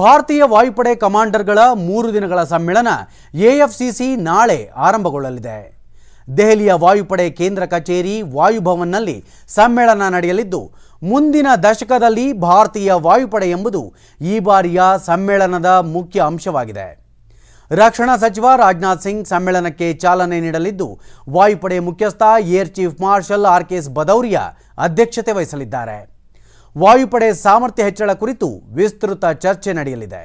ಭಾರತೀಯ ವಾಯುಪಡೆ ಕಮಾಂಡರ್ಗಳ ಮೂರು ದಿನಗಳ ಸಮ್ಮೇಳನ ಎಎಫ್ಸಿಸಿ ನಾಳೆ ಆರಂಭಗೊಳ್ಳಲಿದೆ ದೆಹಲಿಯ ವಾಯುಪಡೆ ಕೇಂದ್ರ ಕಚೇರಿ ವಾಯುಭವನ್ನಲ್ಲಿ ಸಮ್ಮೇಳನ ನಡೆಯಲಿದ್ದು ಮುಂದಿನ ದಶಕದಲ್ಲಿ ಭಾರತೀಯ ವಾಯುಪಡೆ ಎಂಬುದು ಈ ಬಾರಿಯ ಸಮ್ಮೇಳನದ ಮುಖ್ಯ ಅಂಶವಾಗಿದೆ ರಕ್ಷಣಾ ಸಚಿವ ರಾಜನಾಥ್ ಸಿಂಗ್ ಸಮ್ಮೇಳನಕ್ಕೆ ಚಾಲನೆ ನೀಡಲಿದ್ದು ವಾಯುಪಡೆ ಮುಖ್ಯಸ್ಥ air chief marshal R K S Bhadauria ಅಧ್ಯಕ್ಷತೆ ವಹಿಸಲಿದ್ದಾರೆ ವಾಯುಪಡೆ ಸಾಮರ್ಥ್ಯ ಹೆಚ್ಚಳ ಕುರಿತು ವಿಸ್ತೃತ ಚರ್ಚೆ ನಡೆಯಲಿದೆ